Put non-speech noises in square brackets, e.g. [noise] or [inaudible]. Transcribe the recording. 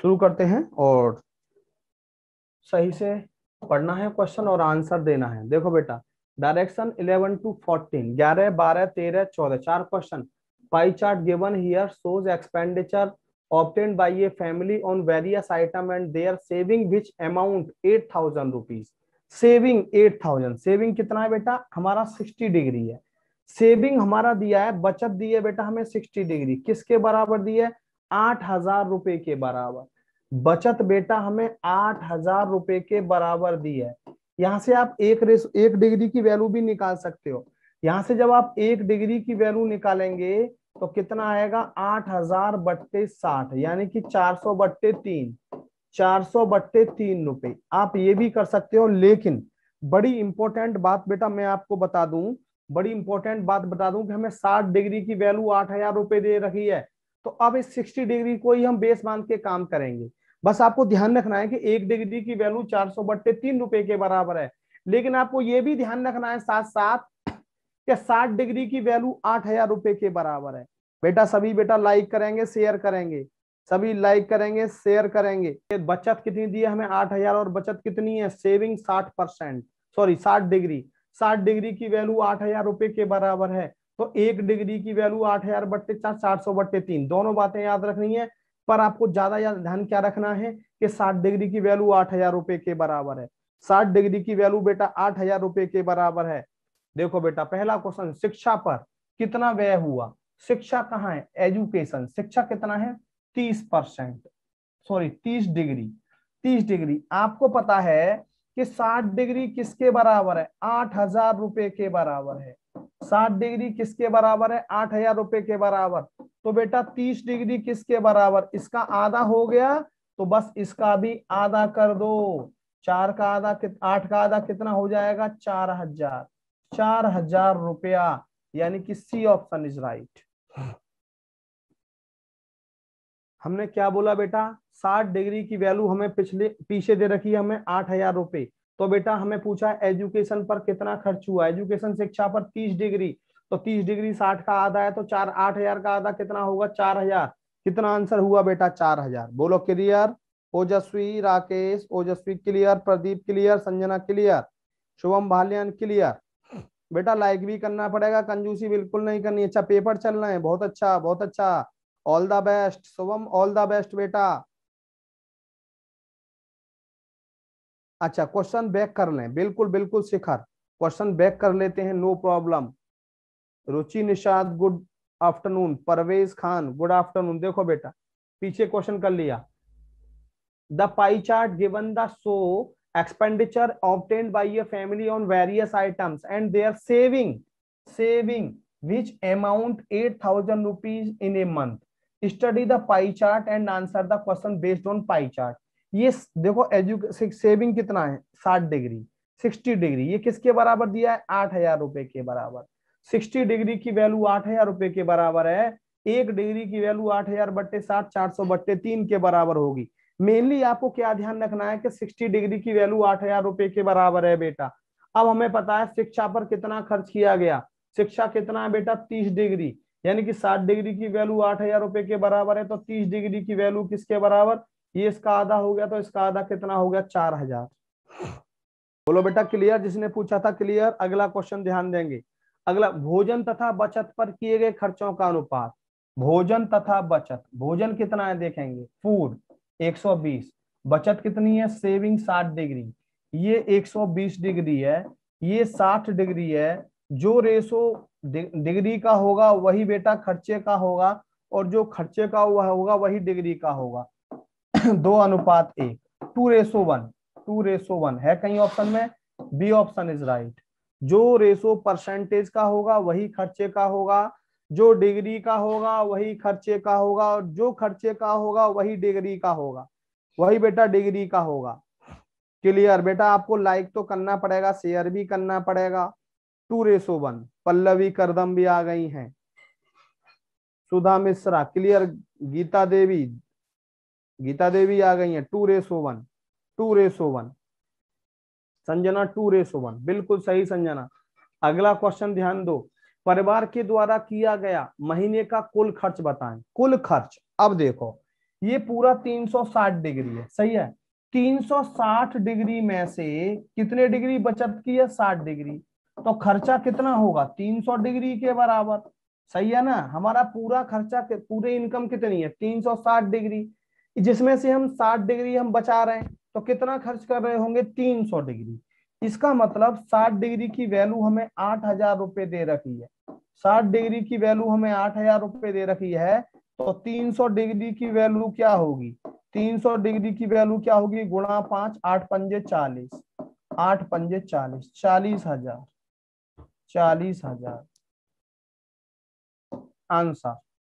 शुरू करते हैं और सही से पढ़ना है क्वेश्चन और आंसर देना है देखो बेटा डायरेक्शन 11 टू 14 11 12 13 14 चार question chart given here shows expenditure obtain by a family on various item and their saving which amount eight thousand rupees saving thousand saving कितना है बेटा हमारा सिक्सटी डिग्री है सेविंग हमारा दिया है बचत दी है बेटा हमें सिक्सटी डिग्री किसके बराबर दी है आठ हजार रुपए के बराबर बचत बेटा हमें आठ हजार रुपए के बराबर दी है यहां से आप एक रेस एक डिग्री की वैल्यू भी निकाल सकते हो यहां से जब आप एक डिग्री की वैल्यू निकालेंगे तो कितना आएगा आठ हजार बट्टे साठ यानी कि चार सौ बट्टे तीन चार सौ बट्टे तीन रुपए आप ये भी कर सकते हो लेकिन बड़ी इंपॉर्टेंट बात बेटा मैं आपको बता दूं बड़ी इंपॉर्टेंट बात बता दूं कि हमें साठ डिग्री की वैल्यू आठ हजार रुपए दे रही है तो अब इस 60 डिग्री को ही हम बेस मान के काम करेंगे बस आपको ध्यान रखना है कि एक डिग्री की वैल्यू चार सौ बट्टे तीन रुपए के बराबर है लेकिन आपको यह भी ध्यान रखना है साथ साथ कि साठ डिग्री की वैल्यू आठ हजार रुपए के बराबर है बेटा सभी बेटा लाइक करेंगे शेयर करेंगे सभी लाइक करेंगे शेयर करेंगे बचत कितनी दी है हमें आठ हजार और बचत कितनी है सेविंग साठ परसेंट सॉरी साठ डिग्री साठ डिग्री की वैल्यू आठ हजार रुपए के बराबर है तो एक डिग्री की वैल्यू आठ हजार बट्टे चार साठ सौ बट्टे तीन दोनों बातें याद रखनी है पर आपको ज्यादा याद ध्यान क्या रखना है कि साठ डिग्री की वैल्यू आठ हजार रुपए के बराबर है साठ डिग्री की वैल्यू बेटा आठ हजार रुपए के बराबर है देखो बेटा पहला क्वेश्चन शिक्षा पर कितना व्यय हुआ शिक्षा कहाँ है एजुकेशन शिक्षा कितना है तीस परसेंट सॉरी तीस डिग्री तीस डिग्री आपको पता है कि साठ डिग्री किसके बराबर है आठ हजार रुपए के बराबर है सात डिग्री किसके बराबर है आठ हजार रुपए के बराबर तो बेटा तीस डिग्री किसके बराबर इसका आधा हो गया तो बस इसका भी आधा कर दो चार का आधा आठ का आधा कितना हो जाएगा चार हजार चार हजार रुपया यानी कि सी ऑप्शन इज राइट हमने क्या बोला बेटा साठ डिग्री की वैल्यू हमें पिछले पीछे दे रखी है हमें आठ हजार रुपये तो बेटा हमें पूछा एजुकेशन पर कितना खर्च हुआ एजुकेशन शिक्षा पर तीस डिग्री तो तीस डिग्री साठ का आधा है तो चार आठ हजार का आधा कितना होगा चार हजार कितना आंसर हुआ बेटा चार हजार बोलो clear Ojaswi Rakesh Ojaswi clear Pradeep clear Sanjana clear Shubham Bhaliyan clear बेटा लाइक भी करना पड़ेगा कंजूसी बिल्कुल नहीं करनी अच्छा पेपर चल रहे हैं बहुत अच्छा बहुत अच्छा all the best Shubham all the best बेटा अच्छा क्वेश्चन बैक कर लें बिल्कुल बिल्कुल शिखर क्वेश्चन बैक कर लेते हैं no problem Ruchi Nishad good afternoon Parvez Khan good afternoon देखो बेटा पीछे क्वेश्चन कर लिया the pie chart given the so expenditure obtain by ये family on various items and they are saving saving which amount eight thousand rupees in a month study the pie chart and answer the question based on pie chart ये देखो education saving कितना है साठ degree sixty degree ये किसके बराबर दिया है आठ हजार रुपए के बराबर सिक्सटी डिग्री की वैल्यू आठ हजार रुपए के बराबर है एक डिग्री की वैल्यू आठ हजार बट्टे साठ चार सौ बट्टे तीन के बराबर होगी मेनली आपको क्या ध्यान रखना है कि सिक्सटी डिग्री की वैल्यू आठ हजार रुपए के बराबर है बेटा अब हमें पता है शिक्षा पर कितना खर्च किया गया शिक्षा कितना है बेटा तीस डिग्री यानी कि साठ डिग्री की वैल्यू आठ हजार रुपए के बराबर है तो तीस डिग्री की वैल्यू किसके बराबर ये इसका आधा हो गया तो इसका आधा कितना हो गया चार हजार बोलो बेटा क्लियर जिसने पूछा था क्लियर अगला क्वेश्चन ध्यान देंगे अगला भोजन तथा बचत पर किए गए खर्चों का अनुपात भोजन तथा बचत भोजन कितना है देखेंगे फूड 120 बचत कितनी है सेविंग 60 डिग्री ये 120 डिग्री है ये 60 डिग्री है जो रेशो डिग्री का होगा वही बेटा खर्चे का होगा और जो खर्चे का हुआ होगा वही डिग्री का होगा [coughs] दो अनुपात एक two ratio one two ratio one है कहीं ऑप्शन में बी ऑप्शन इज राइट जो रेसो परसेंटेज का होगा वही खर्चे का होगा जो डिग्री का होगा वही खर्चे का होगा और जो खर्चे का होगा वही डिग्री का होगा वही बेटा डिग्री का होगा क्लियर बेटा आपको लाइक तो करना पड़ेगा शेयर भी करना पड़ेगा two ratio one Pallavi Kardam भी आ गई हैं सुधा मिश्रा क्लियर गीता देवी गीता देवी आ गई है two ratio one two ratio one Sanjana two ratio one बिल्कुल सही संजना अगला क्वेश्चन ध्यान दो परिवार के द्वारा किया गया महीने का कुल खर्च बताएं कुल खर्च अब देखो ये पूरा 360 डिग्री है सही है 360 डिग्री में से कितने डिग्री बचत की है 60 डिग्री तो खर्चा कितना होगा 300 डिग्री के बराबर सही है ना हमारा पूरा खर्चा पूरे इनकम कितनी है 360 डिग्री जिसमें से हम साठ डिग्री हम बचा रहे हैं तो कितना खर्च कर रहे होंगे तीन सौ डिग्री इसका मतलब साठ डिग्री की वैल्यू हमें आठ हजार रुपये दे रखी है साठ डिग्री की वैल्यू हमें आठ हजार रुपये दे रखी है तो तीन सौ डिग्री की वैल्यू क्या होगी तीन सौ डिग्री की वैल्यू क्या होगी गुणा पांच आठ पंजे चालीस आठ पंजे चालीस चालीस हजार चालीस हजार आंसर